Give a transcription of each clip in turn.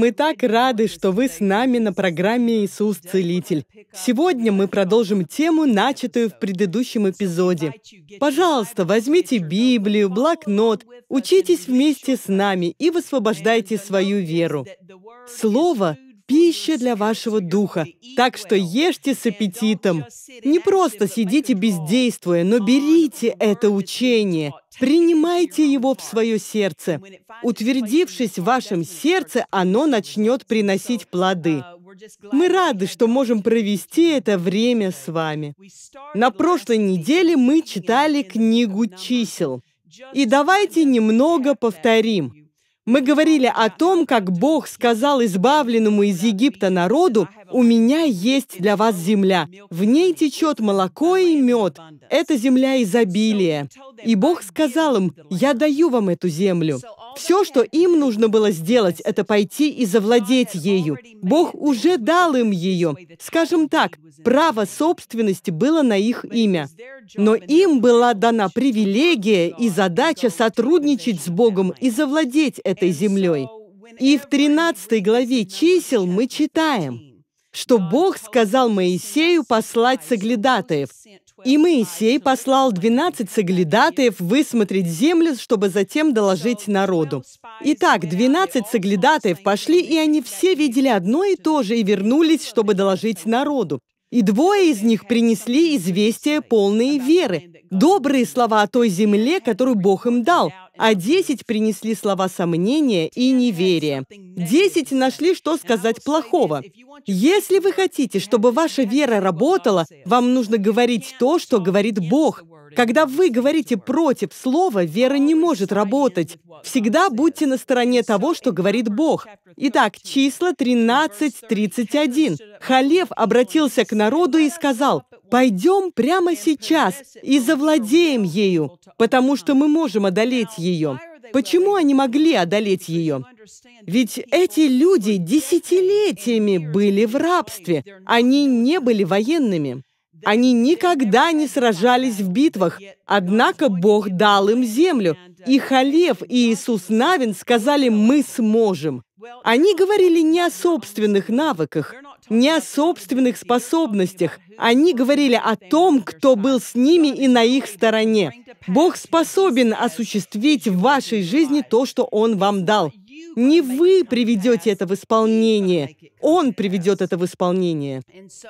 Мы так рады, что вы с нами на программе «Иисус Целитель». Сегодня мы продолжим тему, начатую в предыдущем эпизоде. Пожалуйста, возьмите Библию, блокнот, учитесь вместе с нами и высвобождайте свою веру. Слово — пища для вашего духа. Так что ешьте с аппетитом. Не просто сидите бездействуя, но берите это учение, принимайте его в свое сердце. Утвердившись в вашем сердце, оно начнет приносить плоды. Мы рады, что можем провести это время с вами. На прошлой неделе мы читали книгу чисел. И давайте немного повторим. Мы говорили о том, как Бог сказал избавленному из Египта народу, «У меня есть для вас земля. В ней течет молоко и мед. Это земля изобилия». И Бог сказал им, «Я даю вам эту землю». Все, что им нужно было сделать, это пойти и завладеть ею. Бог уже дал им ее. Скажем так, право собственности было на их имя. Но им была дана привилегия и задача сотрудничать с Богом и завладеть этой землей. И в 13 главе чисел мы читаем, что Бог сказал Моисею послать соглядатаев, и Моисей послал двенадцать соглядатаев высмотреть землю, чтобы затем доложить народу. Итак, двенадцать соглядатаев пошли, и они все видели одно и то же, и вернулись, чтобы доложить народу. И двое из них принесли известия полные веры, добрые слова о той земле, которую Бог им дал, а десять принесли слова сомнения и неверия. Десять нашли, что сказать плохого. Если вы хотите, чтобы ваша вера работала, вам нужно говорить то, что говорит Бог. Когда вы говорите против слова, вера не может работать. Всегда будьте на стороне того, что говорит Бог. Итак, числа 13.31. Халев обратился к народу и сказал, «Пойдем прямо сейчас и завладеем ею, потому что мы можем одолеть ее» ее? Почему они могли одолеть ее? Ведь эти люди десятилетиями были в рабстве, они не были военными. Они никогда не сражались в битвах, однако Бог дал им землю. И Халев и Иисус Навин сказали «Мы сможем». Они говорили не о собственных навыках, не о собственных способностях. Они говорили о том, кто был с ними и на их стороне. Бог способен осуществить в вашей жизни то, что Он вам дал. Не вы приведете это в исполнение, Он приведет это в исполнение.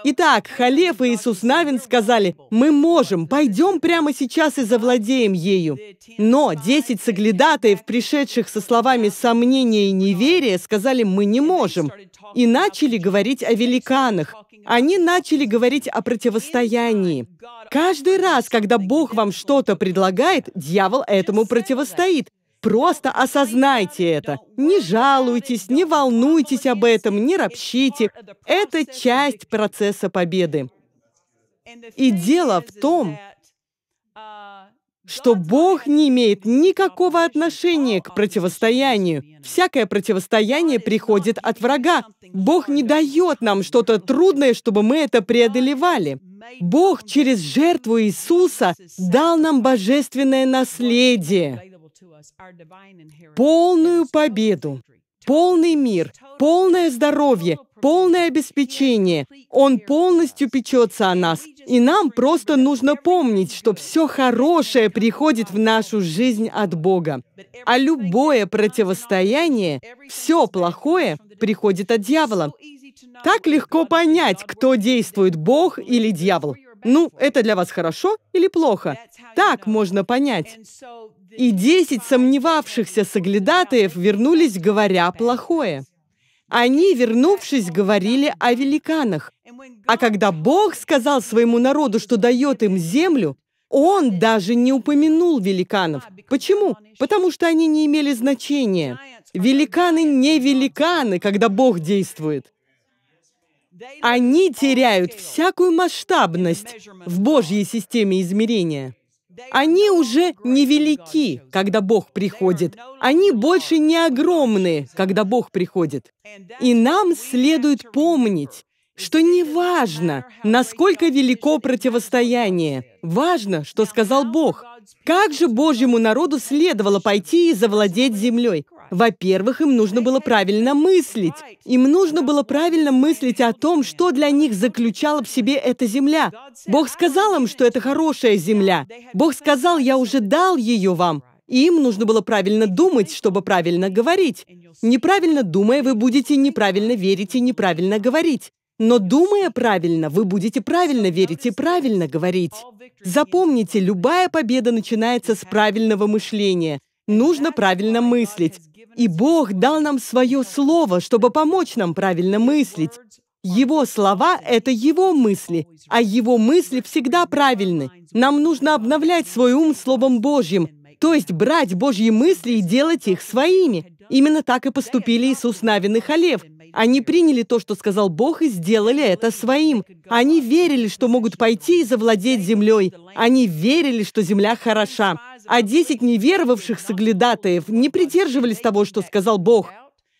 Итак, Халев и Иисус Навин сказали, «Мы можем, пойдем прямо сейчас и завладеем ею». Но десять соглядатаев, пришедших со словами сомнения и неверия, сказали, «Мы не можем». И начали говорить о великанах. Они начали говорить о противостоянии. Каждый раз, когда Бог вам что-то предлагает, дьявол этому противостоит. Просто осознайте это. Не жалуйтесь, не волнуйтесь об этом, не ропщите. Это часть процесса победы. И дело в том, что Бог не имеет никакого отношения к противостоянию. Всякое противостояние приходит от врага. Бог не дает нам что-то трудное, чтобы мы это преодолевали. Бог через жертву Иисуса дал нам божественное наследие полную победу, полный мир, полное здоровье, полное обеспечение. Он полностью печется о нас. И нам просто нужно помнить, что все хорошее приходит в нашу жизнь от Бога. А любое противостояние, все плохое приходит от дьявола. Так легко понять, кто действует, Бог или дьявол ну, это для вас хорошо или плохо. Так можно понять. И десять сомневавшихся соглядатаев вернулись, говоря плохое. Они, вернувшись, говорили о великанах. А когда Бог сказал своему народу, что дает им землю, он даже не упомянул великанов. Почему? Потому что они не имели значения. Великаны не великаны, когда Бог действует. Они теряют всякую масштабность в Божьей системе измерения. Они уже невелики, когда Бог приходит. Они больше не огромны, когда Бог приходит. И нам следует помнить, что не важно, насколько велико противостояние. Важно, что сказал Бог. Как же Божьему народу следовало пойти и завладеть землей? Во-первых, им нужно было правильно мыслить. Им нужно было правильно мыслить о том, что для них заключала в себе эта земля. Бог сказал им, что это хорошая земля. Бог сказал, я уже дал ее вам. И им нужно было правильно думать, чтобы правильно говорить. Неправильно думая, вы будете неправильно верить и неправильно говорить. Но думая правильно, вы будете правильно верить и правильно говорить. Запомните, любая победа начинается с правильного мышления – нужно правильно мыслить. И Бог дал нам свое слово, чтобы помочь нам правильно мыслить. Его слова – это его мысли, а его мысли всегда правильны. Нам нужно обновлять свой ум Словом Божьим, то есть брать Божьи мысли и делать их своими. Именно так и поступили Иисус Навин и Халев. Они приняли то, что сказал Бог, и сделали это своим. Они верили, что могут пойти и завладеть землей. Они верили, что земля хороша а десять неверовавших соглядатаев не придерживались того, что сказал Бог.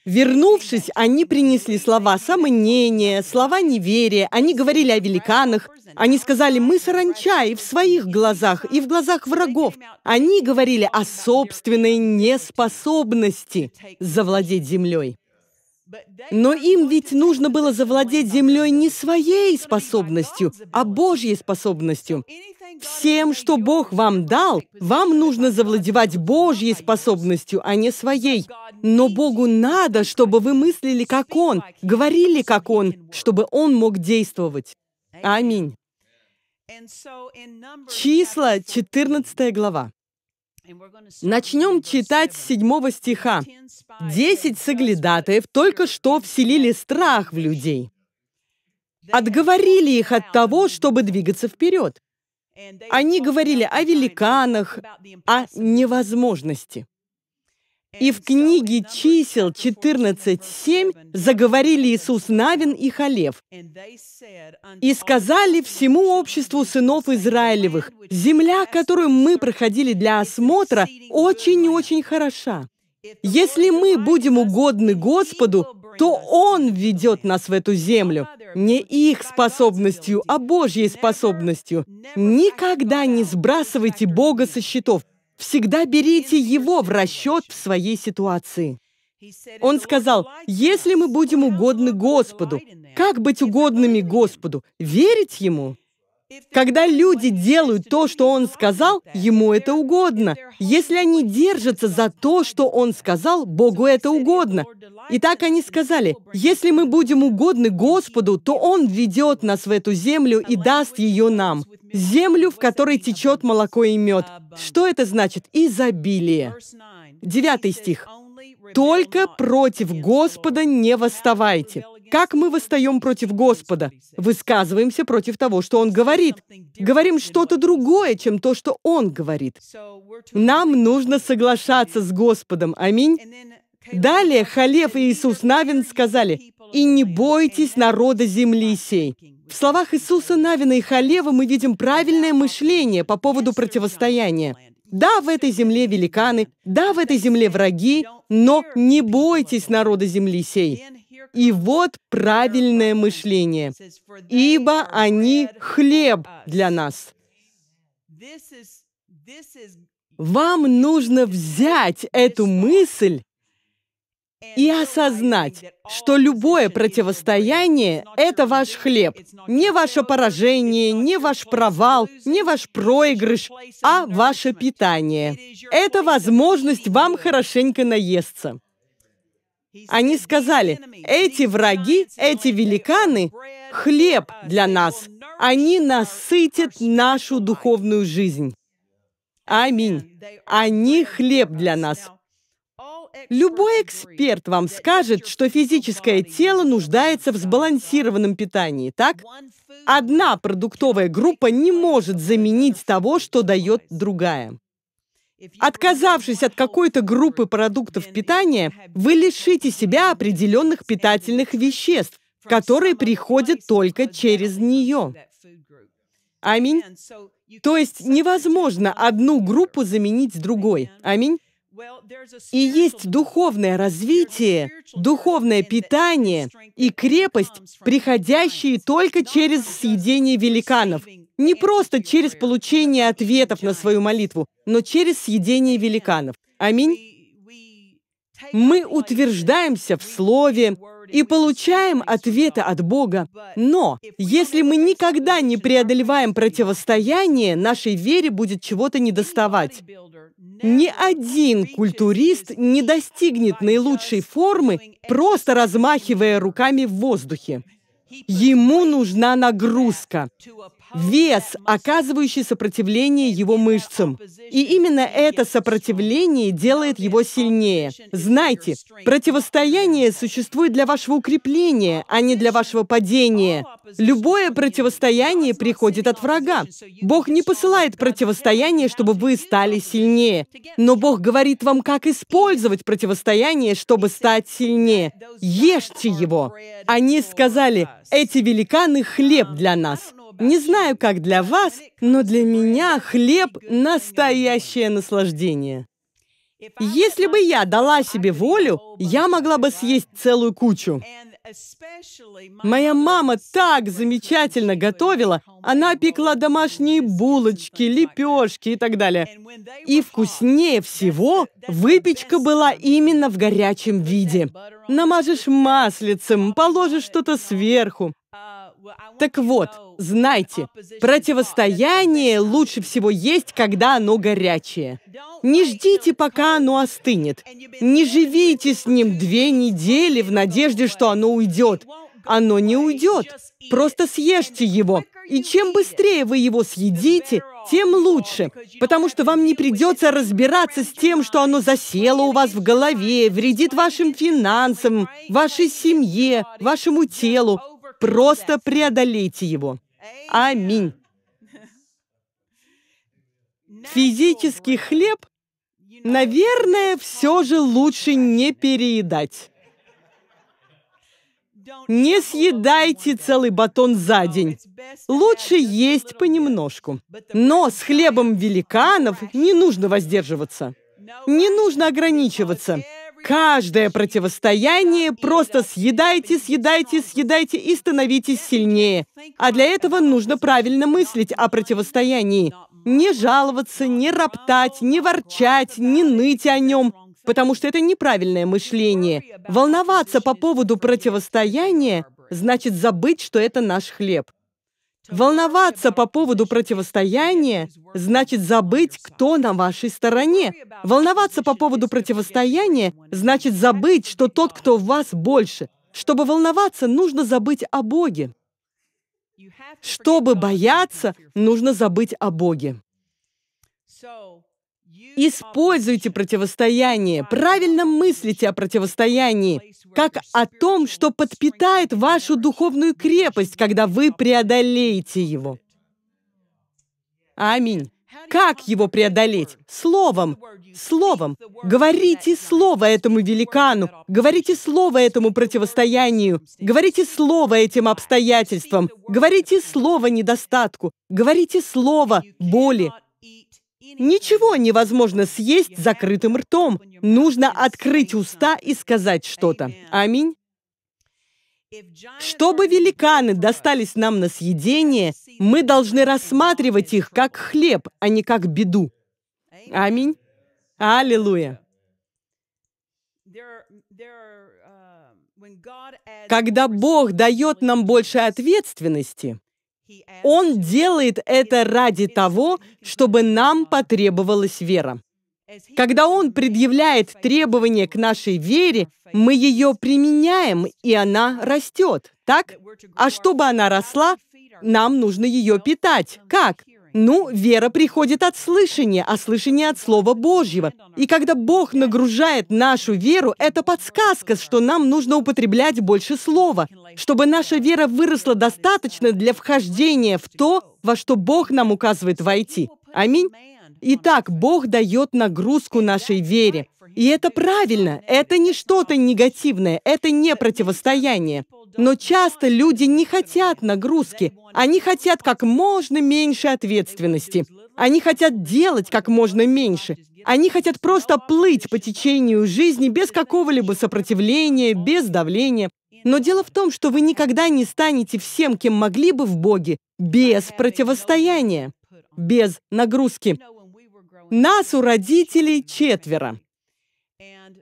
Вернувшись, они принесли слова сомнения, слова неверия, они говорили о великанах, они сказали «мы саранча» и в своих глазах, и в глазах врагов. Они говорили о собственной неспособности завладеть землей. Но им ведь нужно было завладеть землей не своей способностью, а Божьей способностью. Всем, что Бог вам дал, вам нужно завладевать Божьей способностью, а не своей. Но Богу надо, чтобы вы мыслили как Он, говорили как Он, чтобы Он мог действовать. Аминь. Числа, 14 глава. Начнем читать с 7 стиха. «Десять соглядатаев только что вселили страх в людей, отговорили их от того, чтобы двигаться вперед. Они говорили о великанах, о невозможности. И в книге чисел 14.7 заговорили Иисус Навин и Халев и сказали всему обществу сынов Израилевых, «Земля, которую мы проходили для осмотра, очень и очень хороша. Если мы будем угодны Господу, то Он ведет нас в эту землю. Не их способностью, а Божьей способностью. Никогда не сбрасывайте Бога со счетов. Всегда берите Его в расчет в своей ситуации. Он сказал, если мы будем угодны Господу, как быть угодными Господу? Верить Ему? Когда люди делают то, что он сказал, ему это угодно. Если они держатся за то, что он сказал, Богу это угодно. И так они сказали, если мы будем угодны Господу, то Он ведет нас в эту землю и даст ее нам. Землю, в которой течет молоко и мед. Что это значит? Изобилие. Девятый стих. «Только против Господа не восставайте». Как мы восстаем против Господа? Высказываемся против того, что Он говорит. Говорим что-то другое, чем то, что Он говорит. Нам нужно соглашаться с Господом. Аминь. Далее Халев и Иисус Навин сказали, «И не бойтесь народа земли сей». В словах Иисуса Навина и Халева мы видим правильное мышление по поводу противостояния. Да, в этой земле великаны, да, в этой земле враги, но не бойтесь народа земли сей. И вот правильное мышление. Ибо они хлеб для нас. Вам нужно взять эту мысль и осознать, что любое противостояние – это ваш хлеб. Не ваше поражение, не ваш провал, не ваш проигрыш, а ваше питание. Это возможность вам хорошенько наесться. Они сказали, эти враги, эти великаны – хлеб для нас. Они насытят нашу духовную жизнь. Аминь. Они хлеб для нас. Любой эксперт вам скажет, что физическое тело нуждается в сбалансированном питании, так? Одна продуктовая группа не может заменить того, что дает другая. Отказавшись от какой-то группы продуктов питания, вы лишите себя определенных питательных веществ, которые приходят только через нее. Аминь. То есть невозможно одну группу заменить другой. Аминь. И есть духовное развитие, духовное питание и крепость, приходящие только через съедение великанов, не просто через получение ответов на свою молитву, но через съедение великанов. Аминь. Мы утверждаемся в Слове и получаем ответы от Бога. Но если мы никогда не преодолеваем противостояние, нашей вере будет чего-то недоставать. Ни один культурист не достигнет наилучшей формы, просто размахивая руками в воздухе. Ему нужна нагрузка вес, оказывающий сопротивление его мышцам. И именно это сопротивление делает его сильнее. Знайте, противостояние существует для вашего укрепления, а не для вашего падения. Любое противостояние приходит от врага. Бог не посылает противостояние, чтобы вы стали сильнее. Но Бог говорит вам, как использовать противостояние, чтобы стать сильнее. Ешьте его. Они сказали, эти великаны хлеб для нас. Не знаю, как для вас, но для меня хлеб – настоящее наслаждение. Если бы я дала себе волю, я могла бы съесть целую кучу. Моя мама так замечательно готовила. Она пекла домашние булочки, лепешки и так далее. И вкуснее всего выпечка была именно в горячем виде. Намажешь маслицем, положишь что-то сверху. Так вот, знайте, противостояние лучше всего есть, когда оно горячее. Не ждите, пока оно остынет. Не живите с ним две недели в надежде, что оно уйдет. Оно не уйдет. Просто съешьте его. И чем быстрее вы его съедите, тем лучше, потому что вам не придется разбираться с тем, что оно засело у вас в голове, вредит вашим финансам, вашей семье, вашему телу. Просто преодолейте его. Аминь. Физический хлеб, наверное, все же лучше не переедать. Не съедайте целый батон за день. Лучше есть понемножку. Но с хлебом великанов не нужно воздерживаться. Не нужно ограничиваться. Каждое противостояние просто съедайте, съедайте, съедайте и становитесь сильнее. А для этого нужно правильно мыслить о противостоянии. Не жаловаться, не роптать, не ворчать, не ныть о нем, потому что это неправильное мышление. Волноваться по поводу противостояния значит забыть, что это наш хлеб. Волноваться по поводу противостояния значит забыть, кто на вашей стороне. Волноваться по поводу противостояния значит забыть, что тот, кто в вас, больше. Чтобы волноваться, нужно забыть о Боге. Чтобы бояться, нужно забыть о Боге. Используйте противостояние, правильно мыслите о противостоянии, как о том, что подпитает вашу духовную крепость, когда вы преодолеете его. Аминь. Как его преодолеть? Словом. Словом. Говорите слово этому великану. Говорите слово этому противостоянию. Говорите слово этим обстоятельствам. Говорите слово недостатку. Говорите слово боли. Ничего невозможно съесть закрытым ртом. Нужно открыть уста и сказать что-то. Аминь. Чтобы великаны достались нам на съедение, мы должны рассматривать их как хлеб, а не как беду. Аминь. Аллилуйя. Когда Бог дает нам больше ответственности, он делает это ради того, чтобы нам потребовалась вера. Когда Он предъявляет требования к нашей вере, мы ее применяем, и она растет, так? А чтобы она росла, нам нужно ее питать. Как? Ну, вера приходит от слышания, а слышание от Слова Божьего. И когда Бог нагружает нашу веру, это подсказка, что нам нужно употреблять больше Слова, чтобы наша вера выросла достаточно для вхождения в то, во что Бог нам указывает войти. Аминь. Итак, Бог дает нагрузку нашей вере. И это правильно, это не что-то негативное, это не противостояние. Но часто люди не хотят нагрузки. Они хотят как можно меньше ответственности. Они хотят делать как можно меньше. Они хотят просто плыть по течению жизни без какого-либо сопротивления, без давления. Но дело в том, что вы никогда не станете всем, кем могли бы в Боге, без противостояния, без нагрузки. Нас у родителей четверо.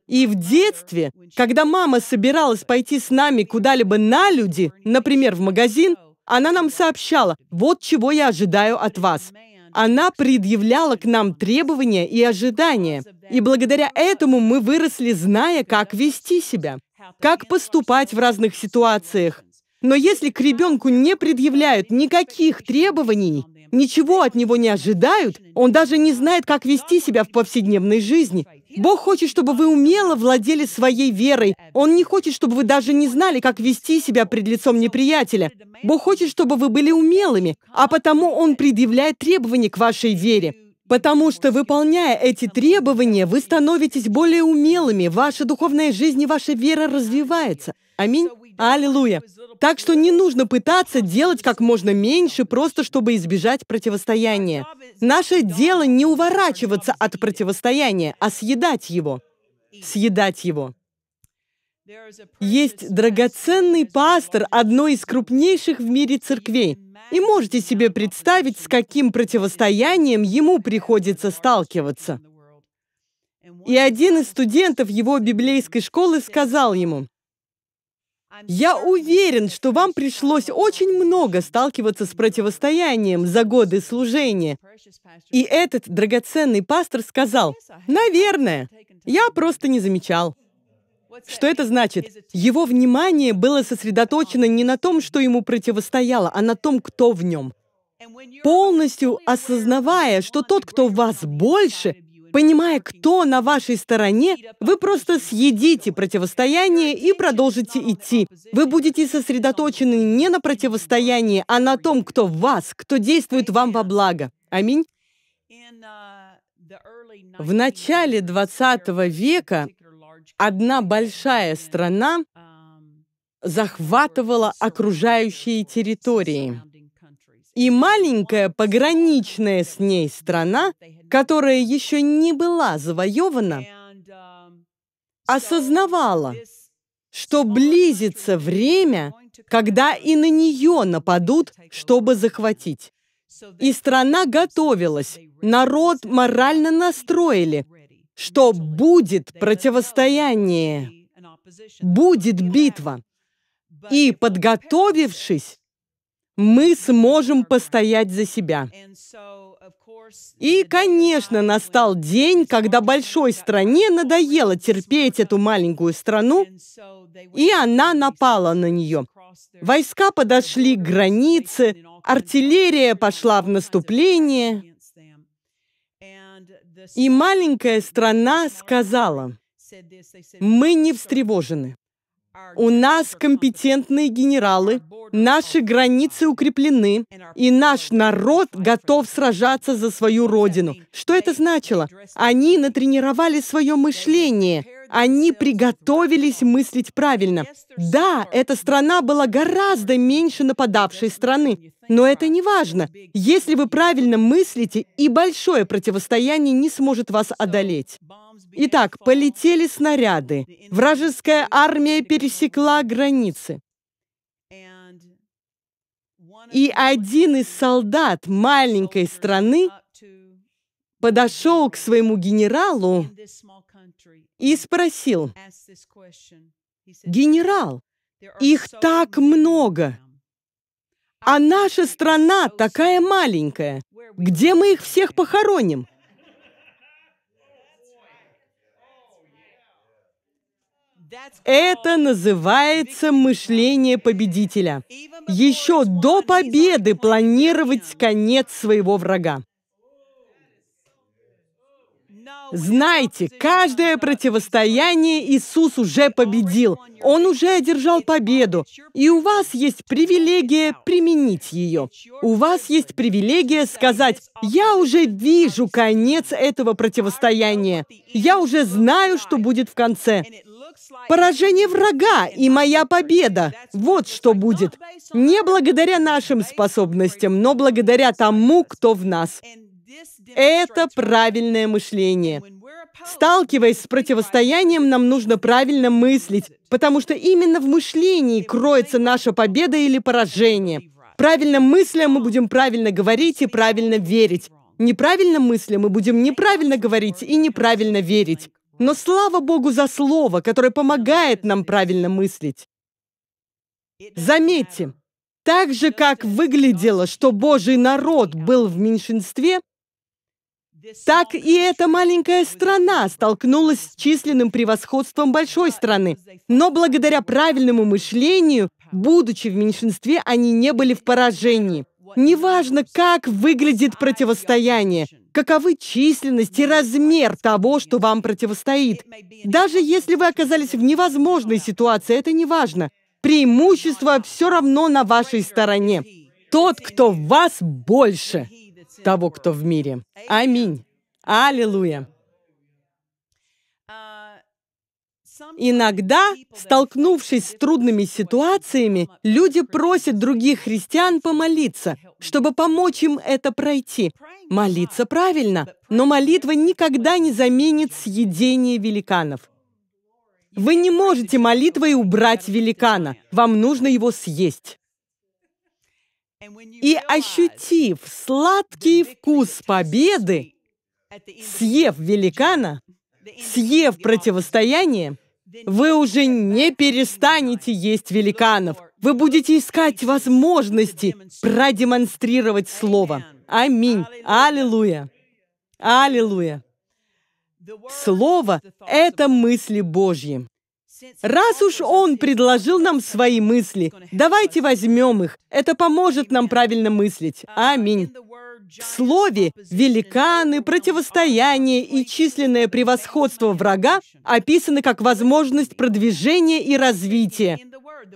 И в детстве, когда мама собиралась пойти с нами куда-либо на люди, например, в магазин, она нам сообщала, вот чего я ожидаю от вас. Она предъявляла к нам требования и ожидания. И благодаря этому мы выросли, зная, как вести себя, как поступать в разных ситуациях. Но если к ребенку не предъявляют никаких требований, ничего от него не ожидают, он даже не знает, как вести себя в повседневной жизни, Бог хочет, чтобы вы умело владели своей верой. Он не хочет, чтобы вы даже не знали, как вести себя пред лицом неприятеля. Бог хочет, чтобы вы были умелыми, а потому Он предъявляет требования к вашей вере. Потому что, выполняя эти требования, вы становитесь более умелыми, ваша духовная жизнь и ваша вера развивается. Аминь. Аллилуйя. Так что не нужно пытаться делать как можно меньше, просто чтобы избежать противостояния. Наше дело не уворачиваться от противостояния, а съедать его. Съедать его. Есть драгоценный пастор одной из крупнейших в мире церквей. И можете себе представить, с каким противостоянием ему приходится сталкиваться. И один из студентов его библейской школы сказал ему, я уверен, что вам пришлось очень много сталкиваться с противостоянием за годы служения. И этот драгоценный пастор сказал, «Наверное, я просто не замечал». Что это значит? Его внимание было сосредоточено не на том, что ему противостояло, а на том, кто в нем. Полностью осознавая, что тот, кто в вас больше, Понимая, кто на вашей стороне, вы просто съедите противостояние и продолжите идти. Вы будете сосредоточены не на противостоянии, а на том, кто в вас, кто действует вам во благо. Аминь. В начале 20 века одна большая страна захватывала окружающие территории. И маленькая пограничная с ней страна которая еще не была завоевана, осознавала, что близится время, когда и на нее нападут, чтобы захватить. И страна готовилась, народ морально настроили, что будет противостояние, будет битва. И, подготовившись, мы сможем постоять за себя. И, конечно, настал день, когда большой стране надоело терпеть эту маленькую страну, и она напала на нее. Войска подошли к границе, артиллерия пошла в наступление, и маленькая страна сказала, «Мы не встревожены. У нас компетентные генералы, наши границы укреплены, и наш народ готов сражаться за свою родину. Что это значило? Они натренировали свое мышление, они приготовились мыслить правильно. Да, эта страна была гораздо меньше нападавшей страны, но это не важно. Если вы правильно мыслите, и большое противостояние не сможет вас одолеть. Итак, полетели снаряды. Вражеская армия пересекла границы. И один из солдат маленькой страны подошел к своему генералу и спросил, «Генерал, их так много, а наша страна такая маленькая, где мы их всех похороним?» Это называется мышление победителя. Еще до победы планировать конец своего врага. Знайте, каждое противостояние Иисус уже победил. Он уже одержал победу. И у вас есть привилегия применить ее. У вас есть привилегия сказать, я уже вижу конец этого противостояния. Я уже знаю, что будет в конце. Поражение врага и моя победа. Вот что будет. Не благодаря нашим способностям, но благодаря тому, кто в нас. Это правильное мышление. Сталкиваясь с противостоянием, нам нужно правильно мыслить, потому что именно в мышлении кроется наша победа или поражение. Правильно мысля мы будем правильно говорить и правильно верить. Неправильно мысля мы будем неправильно говорить и неправильно верить. Но слава Богу за слово, которое помогает нам правильно мыслить. Заметьте, так же, как выглядело, что Божий народ был в меньшинстве, так и эта маленькая страна столкнулась с численным превосходством большой страны. Но благодаря правильному мышлению, будучи в меньшинстве, они не были в поражении – Неважно, как выглядит противостояние, каковы численность и размер того, что вам противостоит. Даже если вы оказались в невозможной ситуации, это не важно. Преимущество все равно на вашей стороне. Тот, кто в вас больше того, кто в мире. Аминь. Аллилуйя. Иногда, столкнувшись с трудными ситуациями, люди просят других христиан помолиться, чтобы помочь им это пройти. Молиться правильно, но молитва никогда не заменит съедение великанов. Вы не можете молитвой убрать великана, вам нужно его съесть. И ощутив сладкий вкус победы, съев великана, съев противостояние, вы уже не перестанете есть великанов. Вы будете искать возможности продемонстрировать Слово. Аминь. Аллилуйя. Аллилуйя. Слово — это мысли Божьи. Раз уж Он предложил нам свои мысли, давайте возьмем их. Это поможет нам правильно мыслить. Аминь. В слове «великаны», «противостояние» и «численное превосходство врага» описаны как возможность продвижения и развития.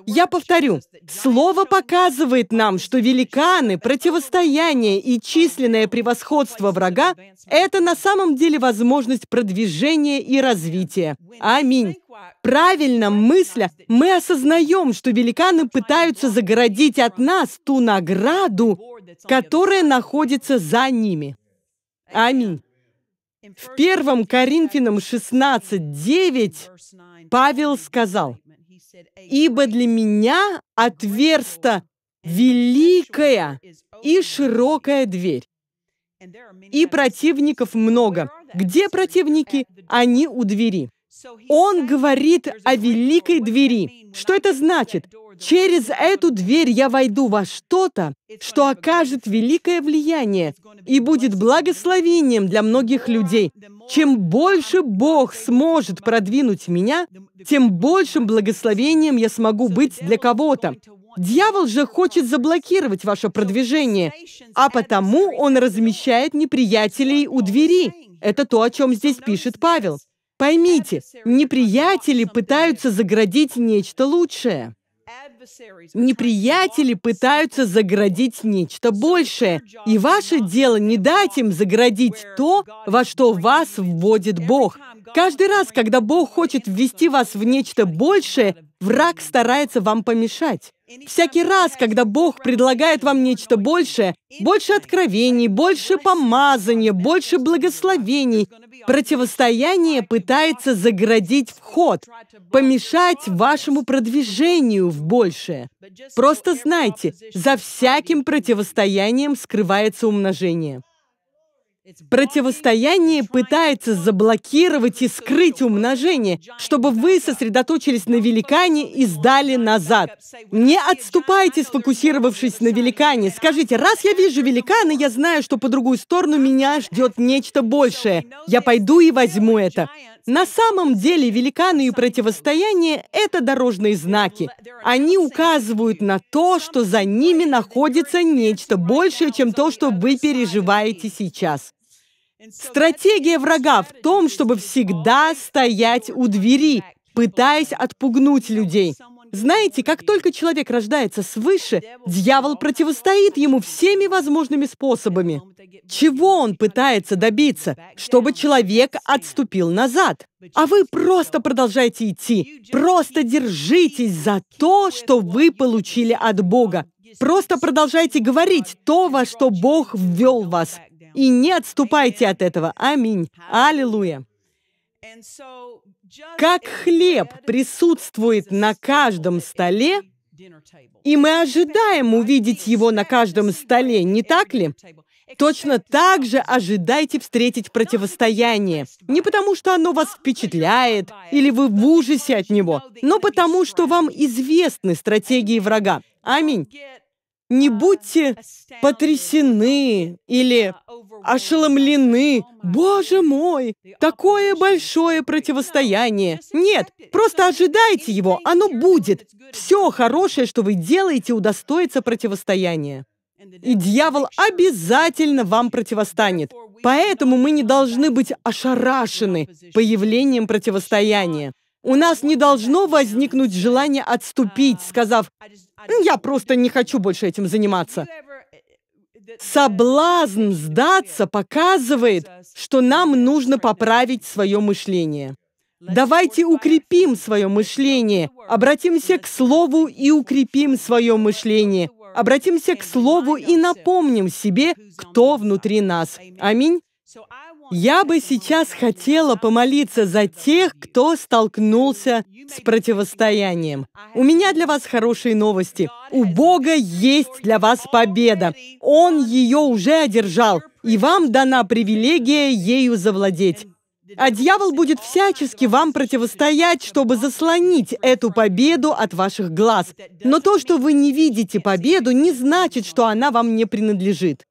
Я повторю, слово показывает нам, что великаны, противостояние и численное превосходство врага – это на самом деле возможность продвижения и развития. Аминь. Правильно мысля, мы осознаем, что великаны пытаются загородить от нас ту награду, которое находится за ними. Аминь. В 1 Коринфянам 16, 9 Павел сказал, «Ибо для меня отверста великая и широкая дверь, и противников много. Где противники? Они у двери. Он говорит о великой двери. Что это значит? Через эту дверь я войду во что-то, что окажет великое влияние и будет благословением для многих людей. Чем больше Бог сможет продвинуть меня, тем большим благословением я смогу быть для кого-то. Дьявол же хочет заблокировать ваше продвижение, а потому он размещает неприятелей у двери. Это то, о чем здесь пишет Павел. Поймите, неприятели пытаются заградить нечто лучшее. Неприятели пытаются заградить нечто большее, и ваше дело не дать им заградить то, во что вас вводит Бог. Каждый раз, когда Бог хочет ввести вас в нечто большее, враг старается вам помешать. Всякий раз, когда Бог предлагает вам нечто большее, больше откровений, больше помазания, больше благословений, Противостояние пытается заградить вход, помешать вашему продвижению в большее. Просто знайте, за всяким противостоянием скрывается умножение. Противостояние пытается заблокировать и скрыть умножение, чтобы вы сосредоточились на великане и сдали назад. Не отступайте, сфокусировавшись на великане. Скажите, раз я вижу великана, я знаю, что по другую сторону меня ждет нечто большее. Я пойду и возьму это. На самом деле великаны и противостояние – это дорожные знаки. Они указывают на то, что за ними находится нечто большее, чем то, что вы переживаете сейчас. Стратегия врага в том, чтобы всегда стоять у двери, пытаясь отпугнуть людей. Знаете, как только человек рождается свыше, дьявол противостоит ему всеми возможными способами. Чего он пытается добиться? Чтобы человек отступил назад. А вы просто продолжайте идти. Просто держитесь за то, что вы получили от Бога. Просто продолжайте говорить то, во что Бог ввел вас и не отступайте от этого. Аминь. Аллилуйя. Как хлеб присутствует на каждом столе, и мы ожидаем увидеть его на каждом столе, не так ли? Точно так же ожидайте встретить противостояние. Не потому, что оно вас впечатляет, или вы в ужасе от него, но потому, что вам известны стратегии врага. Аминь. Не будьте потрясены или ошеломлены. Боже мой, такое большое противостояние. Нет, просто ожидайте его, оно будет. Все хорошее, что вы делаете, удостоится противостояния. И дьявол обязательно вам противостанет. Поэтому мы не должны быть ошарашены появлением противостояния. У нас не должно возникнуть желание отступить, сказав ну, я просто не хочу больше этим заниматься. Соблазн сдаться показывает, что нам нужно поправить свое мышление. Давайте укрепим свое мышление, обратимся к Слову и укрепим свое мышление, обратимся к Слову и напомним себе, кто внутри нас. Аминь. Я бы сейчас хотела помолиться за тех, кто столкнулся с противостоянием. У меня для вас хорошие новости. У Бога есть для вас победа. Он ее уже одержал, и вам дана привилегия ею завладеть. А дьявол будет всячески вам противостоять, чтобы заслонить эту победу от ваших глаз. Но то, что вы не видите победу, не значит, что она вам не принадлежит.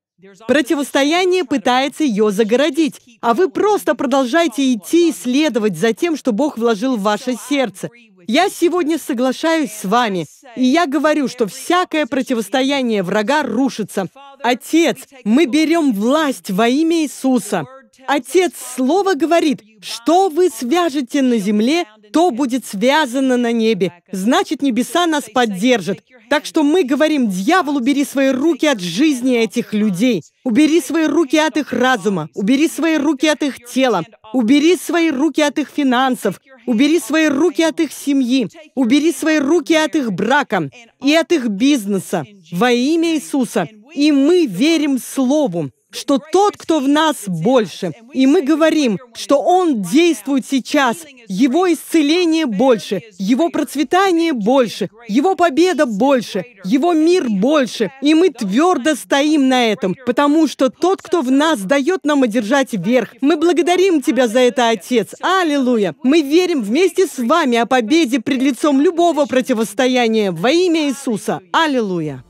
Противостояние пытается ее загородить, а вы просто продолжаете идти и следовать за тем, что Бог вложил в ваше сердце. Я сегодня соглашаюсь с вами, и я говорю, что всякое противостояние врага рушится. Отец, мы берем власть во имя Иисуса. Отец, Слово говорит, что вы свяжете на земле, то будет связано на небе. Значит, небеса нас поддержат. Так что мы говорим, дьявол, убери свои руки от жизни этих людей. Убери свои руки от их разума. Убери свои руки от их тела. Убери свои руки от их финансов. Убери свои руки от их семьи. Убери свои руки от их брака и от их бизнеса. Во имя Иисуса. И мы верим Слову что тот, кто в нас больше, и мы говорим, что Он действует сейчас, Его исцеление больше, Его процветание больше, Его победа больше, Его мир больше, и мы твердо стоим на этом, потому что тот, кто в нас, дает нам одержать верх. Мы благодарим Тебя за это, Отец. Аллилуйя! Мы верим вместе с вами о победе пред лицом любого противостояния во имя Иисуса. Аллилуйя!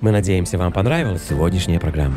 Мы надеемся, вам понравилась сегодняшняя программа.